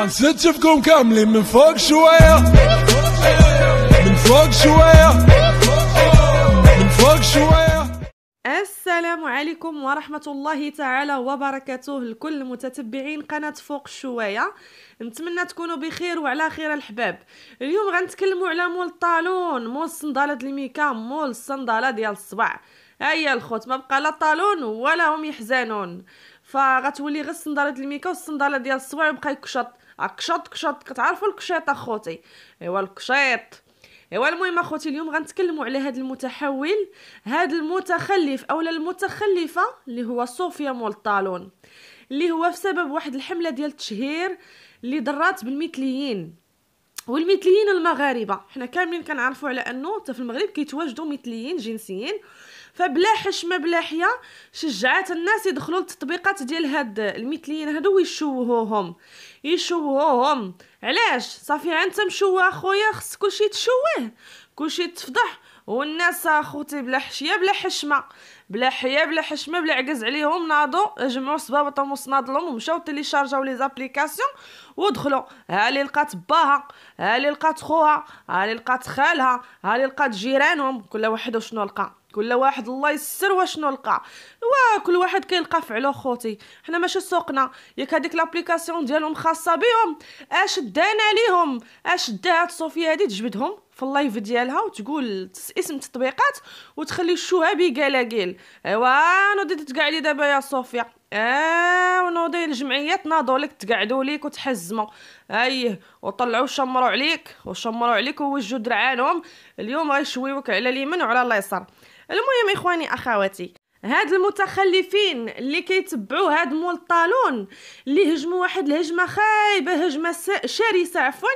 حنستشفكم كاملين من فوق شوية من فوق شوية من فوق شوية السلام عليكم ورحمة الله تعالى وبركاته لكل متتبعين قناة فوق شوية نتمنى تكونوا بخير وعلى خير الحباب اليوم غنتكلموا على مول الطالون مول الصندالة الميكا مول الصندالة ديال الصباع هيا الخوت ما بقى لا طالون ولا هم يحزنون فغتولي غير الصنداله الميكا والصنداله ديال الصبع يبقى يكشط كشط كشط كتعرفوا الكشيط اخوتي ايوا الكشيط ايوا المهم اخوتي اليوم غنتكلموا على هذا المتحول هذا المتخلف اولا المتخلفه اللي هو صوفيا مولطالون اللي هو سبب واحد الحمله ديال التشهير اللي ضرات بالمثليين والمثليين المغاربه حنا كاملين كنعرفوا على انه حتى في المغرب كيتواجدوا مثليين جنسيين فبلا حشمه بلا حياه شجعات الناس يدخلوا للتطبيقات ديال هاد المثليين هادو ويشوهوهم يشوهوهم علاش صافي انت مشوه خويا خص كلشي تشوه كلشي تفضح والناس اخوتي بلا حشيه بلا حشمه بلا حياه بلا حشمه بلا عكز عليهم ناضوا جمعوا صبابطهم وصنادلهم ومشاو تيليشارجاو لي زابليكاسيون ودخلوا ها اللي لقات باها ها اللي لقات خوها ها اللي لقات خالها ها اللي لقات جيرانهم كل واحد وشنو لقى كل واحد الله يسر واشنو لقى وا كل واحد كيلقى فعلو خوتي حنا ماشي سوقنا ياك هذيك لابليكاسيون ديالهم خاصه بهم اش دانا ليهم اش دات صوفيا هادي تجبدهم في اللايف ديالها وتقول اسم التطبيقات وتخلي الشهابي كلاكيل ايوا نوضي تقعدي دابا يا صوفيا اه ونوضي الجمعيات ناضوا لك تقعدوا ليك وتحزموا ايه وطلعوا شمروا عليك وشمروا عليك ووجوا درعانهم اليوم غيشويوك على اليمين وعلى اليسار المهم اخواني اخواتي هاد المتخلفين اللي كيتبعوا هاد مول الطالون اللي هجموا واحد الهجمه خايبه هجمه شرسه عفوا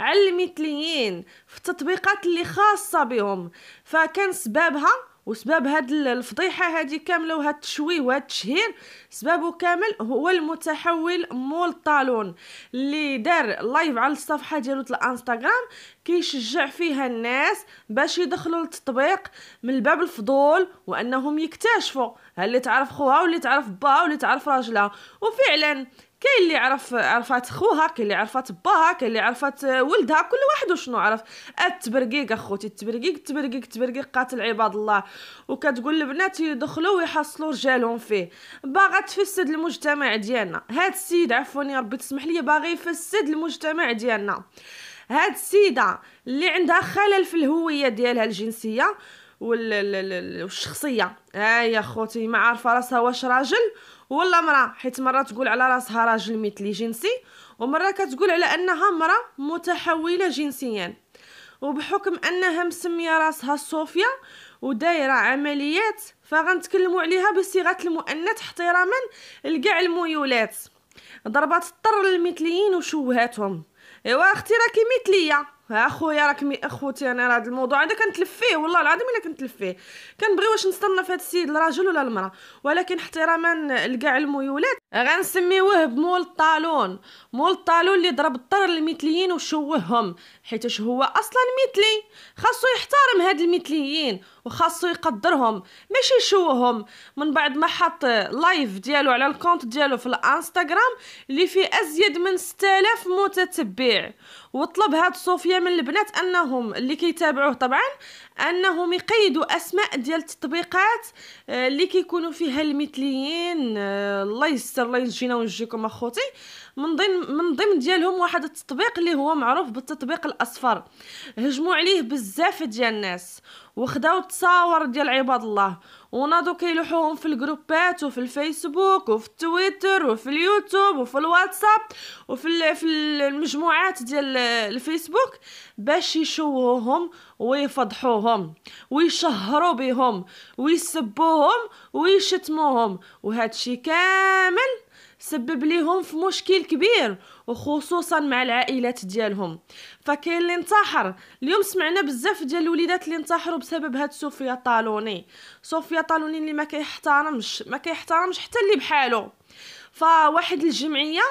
على المثليين في التطبيقات اللي خاصه بهم فكان سببها وسبب هاد الفضيحه هادي كامله وهاد التشويه وهاد التشهير سببه كامل هو المتحول مول طالون اللي دار لايف على الصفحه ديالو الانستغرام كيشجع فيها الناس باش يدخلوا للتطبيق من باب الفضول وانهم يكتشفوا اللي تعرف خوها واللي تعرف باها واللي تعرف راجلها وفعلا كاين اللي عرف عرفات خوها كاين اللي عرفات باها كاين اللي عرفات ولدها كل واحد وشنو عرف التبرقيق اخوتي التبرقيق التبرقيق التبرقيق قاتل عباد الله وكتقول البنات يدخلوا ويحصلوا رجالهم فيه باغا تفسد المجتمع ديالنا هاد السيد عفوا يا ربي تسمح لي باغي يفسد المجتمع ديالنا هاد السيده اللي عندها خلل في الهويه ديالها الجنسيه والشخصيه ها يا خوتي ما عارفه راسها واش راجل ولا مرا حيت مره تقول على راسها راجل مثلي جنسي ومره كتقول على انها مرا متحوله جنسيا وبحكم انها مسميه راسها صوفيا ودايره عمليات فغنتكلموا عليها بصيغه المؤنث احتراما لكاع الميولات ضربات الطر للمثليين وشوهاتهم ايوا اختي راكي مثليه اخويا راك مي اخوتي انا راه هذا الموضوع هذا كنتلف فيه والله العظيم الا كنتلف فيه كنبغي واش نستنى في هذا السيد الراجل ولا المراه ولكن احتراما لكاع الميولات غنسميوه بمول الطالون مول الطالون اللي ضرب الطر المثليين وشوههم حيتاش هو اصلا مثلي خاصو يحترم هاد المثليين وخاصو يقدرهم ماشي يشوههم من بعد ما حط لايف ديالو على الكونت ديالو في الانستغرام اللي فيه ازيد من 6000 متتبع وطلب هاد صوفيا من البنات انهم اللي كيتابعوه طبعا انهم يقيدوا اسماء ديال التطبيقات آه، اللي كيكونوا فيها المثليين آه، الله يستر الله ينجينا ونجيكم اخوتي من ضمن من ضمن ديالهم واحد التطبيق اللي هو معروف بالتطبيق الاصفر هجموا عليه بزاف ديال الناس وخداو التصاور ديال عباد الله وناضوا كيلوحوهم في الجروبات وفي الفيسبوك وفي التويتر وفي اليوتيوب وفي الواتساب وفي في المجموعات ديال الفيسبوك باش يشوهوهم ويفضحوهم ويشهروا بهم ويسبوهم ويشتموهم وهذا الشيء كامل سبب ليهم في مشكل كبير وخصوصا مع العائلات ديالهم فكاين اللي انتحر اليوم سمعنا بزاف ديال الوليدات اللي انتحروا بسبب هاد صوفيا طالوني صوفيا طالوني اللي ما كيحترمش ما كيحترمش حتى اللي بحالو فواحد الجمعيه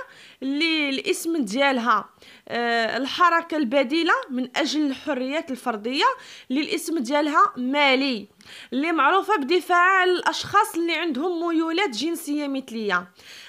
اللي الاسم ديالها آه، الحركه البديله من اجل الحريات الفرديه اللي الاسم ديالها مالي اللي معروفه بدفاع على الاشخاص اللي عندهم ميولات جنسيه مثليه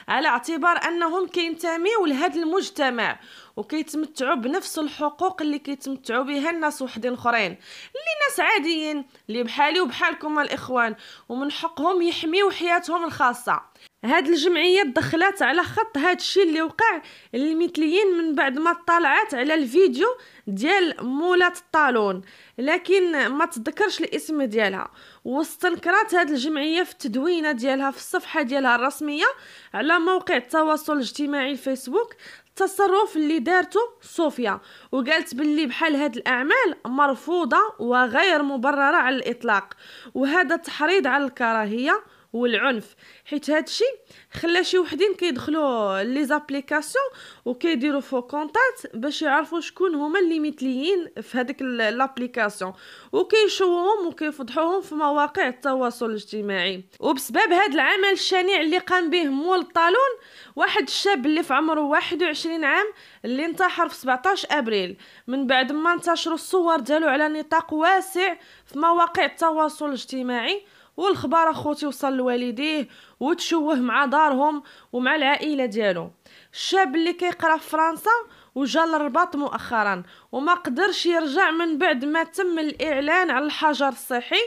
على اعتبار انهم كينتميو لهذا المجتمع وكيتمتعوا بنفس الحقوق اللي كيتمتعوا بها الناس وحدين اخرين اللي ناس عاديين اللي بحالي وبحالكم الاخوان ومن حقهم يحميوا حياتهم الخاصه هاد الجمعية دخلات على خط هاد الشي اللي وقع المثليين من بعد ما طلعت على الفيديو ديال مولات الطالون لكن ما تذكرش الاسم ديالها واستنكرت هاد الجمعية في التدوينة ديالها في الصفحة ديالها الرسمية على موقع التواصل الاجتماعي الفيسبوك التصرف اللي دارته صوفيا وقالت باللي بحال هاد الاعمال مرفوضه وغير مبرره على الاطلاق وهذا تحريض على الكراهيه والعنف حيت هادشي خلى شي وحدين كيدخلوا لي زابليكاسيون وكيديروا فو كونتاكت باش يعرفوا شكون هما اللي مثليين في هذيك لابليكاسيون وكيشوهم وكيفضحوهم في مواقع التواصل الاجتماعي وبسبب هذا العمل الشنيع اللي قام به مول الطالون واحد الشاب اللي في عمره 21 عام اللي انتحر في 17 ابريل من بعد ما انتشروا الصور ديالو على نطاق واسع في مواقع التواصل الاجتماعي والخبار اخوتي وصل لوالديه وتشوه مع دارهم ومع العائله ديالو الشاب اللي كيقرا في فرنسا وجا للرباط مؤخرا وما قدرش يرجع من بعد ما تم الاعلان على الحجر الصحي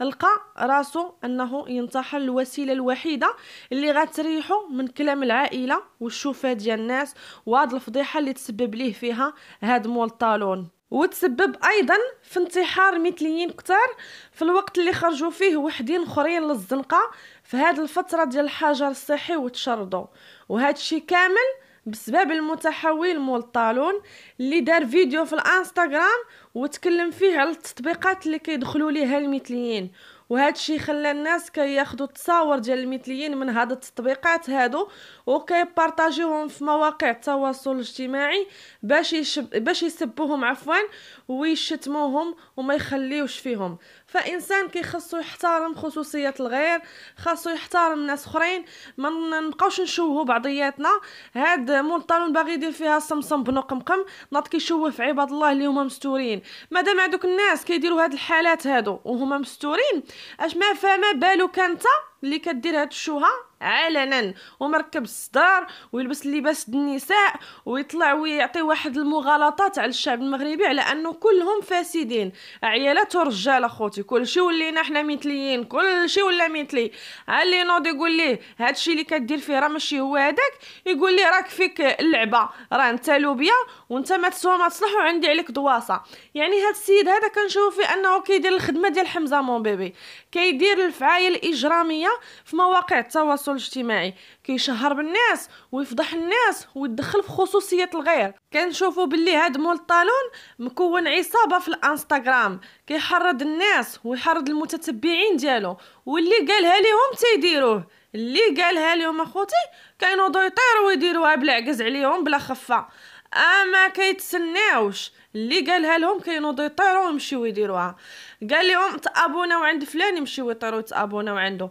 لقى راسو انه ينتحل الوسيله الوحيده اللي غتريحو من كلام العائله والشوفه ديال الناس وهاد الفضيحه اللي تسبب ليه فيها هاد مول الطالون وتسبب ايضا في انتحار مثليين كتار في الوقت اللي خرجوا فيه وحدين اخرين للزنقه في هذه الفتره ديال الحجر الصحي وتشردوا وهذا الشيء كامل بسبب المتحول مول الطالون اللي دار فيديو في الانستغرام وتكلم فيه على التطبيقات اللي كيدخلوا ليها المثليين وهذا الشيء خلى الناس كياخذوا التصاور ديال المثليين من هاد التطبيقات هادو وكيبارطاجيوهم في مواقع التواصل الاجتماعي باش يشب... باش يسبوهم عفوا ويشتموهم وما يخليوش فيهم فانسان كيخصو يحترم خصوصيه الغير خاصو يحترم ناس اخرين ما نبقاوش نشوهو بعضياتنا هاد مونطالون باغي يدير فيها صمصم بنقمقم ناط كيشوه في عباد الله اللي هما مستورين مادام هادوك الناس كيديروا هاد الحالات هادو وهما مستورين اش ما فما بالو كانت اللي كدير هاد الشوهه علنا ومركب الصدار ويلبس لباس النساء ويطلع ويعطي واحد المغالطات على الشعب المغربي على انه كلهم فاسدين عيالات ورجال اخوتي كلشي ولينا حنا مثليين كلشي ولا مثلي اللي ينوض يقول ليه هادشي اللي كدير فيه راه ماشي هو هذاك يقول لي راك فيك اللعبه راه انت لوبيا وانت ما تسوى ما تصلح وعندي عليك دواسه يعني هذا السيد هذا كنشوف في انه كيدير الخدمه ديال حمزه مون بيبي كيدير الفعايل الاجراميه في مواقع التواصل التواصل الاجتماعي كيشهر بالناس ويفضح الناس ويدخل في خصوصيه الغير كنشوفوا باللي هاد مول الطالون مكون عصابه في الانستغرام كيحرض الناس ويحرض المتتبعين ديالو واللي قالها ليهم تيديروه اللي قالها ليهم اخوتي كينوضوا يطيروا ويديروها بلا عليهم بلا خفه اما كيتسناوش اللي قالها لهم كينوضوا يطيروا ويمشيو يديروها قال لهم تابوناو عند فلان يمشيو يطيروا تابونا وعنده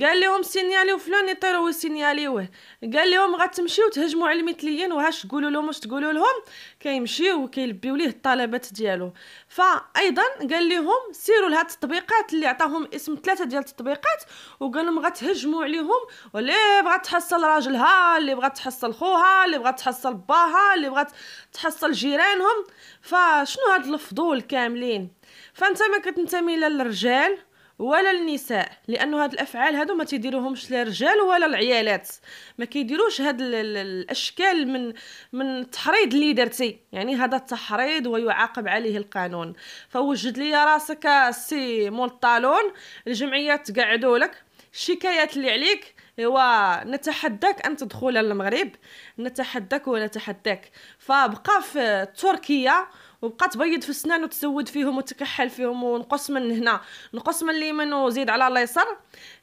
قال لهم سينياليو فلان يطيروا وسينياليوه قال لهم غتمشيو تهجموا على المثليين وهاش تقولوا لهم واش تقولوا لهم كيمشيو وكيلبيو ليه الطلبات ديالو فايضا قال لهم سيروا لهاد التطبيقات اللي عطاهم اسم ثلاثه ديال التطبيقات وقال لهم غتهجموا عليهم واللي بغات تحصل راجلها اللي بغات تحصل خوها اللي بغات تحصل باها اللي بغات تحصل جيرانهم فشنو هاد الفضول كاملين فانت ما كتنتمي لا للرجال ولا للنساء لانه هاد الافعال هادو ما تيديروهمش لا الرجال ولا العيالات ما كيديروش هاد الاشكال من من التحريض اللي درتي يعني هذا التحريض ويعاقب عليه القانون فوجد لي راسك سي مول الطالون الجمعيات تقعدوا لك الشكايات اللي عليك هو نتحداك ان تدخل المغرب نتحداك ونتحداك فبقى في تركيا وبقات تبيض في السنان وتزود فيهم وتكحل فيهم ونقص من هنا نقص من اليمين وزيد على اليسار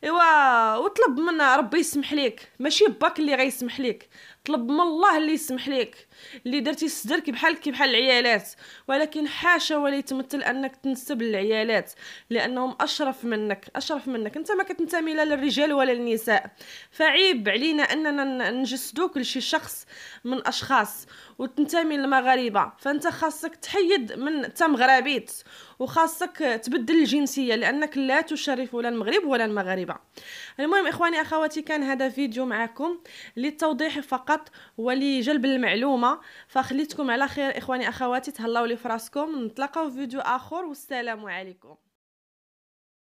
ايوا وطلب من ربي يسمح ليك ماشي باك اللي غيسمح ليك طلب من الله اللي يسمح لك اللي درتي صدرك بحالك بحال العيالات ولكن حاشا ولا يتمثل انك تنسب للعيالات لانهم اشرف منك اشرف منك انت ما كتنتمي لا للرجال ولا للنساء فعيب علينا اننا نجسدوك لشي شخص من اشخاص وتنتمي للمغاربه فانت خاصك تحيد من تم غرابيت وخاصك تبدل الجنسيه لانك لا تشرف لا المغرب ولا المغاربه المهم اخواني اخواتي كان هذا فيديو معكم للتوضيح فقط فقط هو المعلومه فخليتكم على خير اخواني اخواتي تهلاو لي فراسكم نتلاقاو في فيديو اخر والسلام عليكم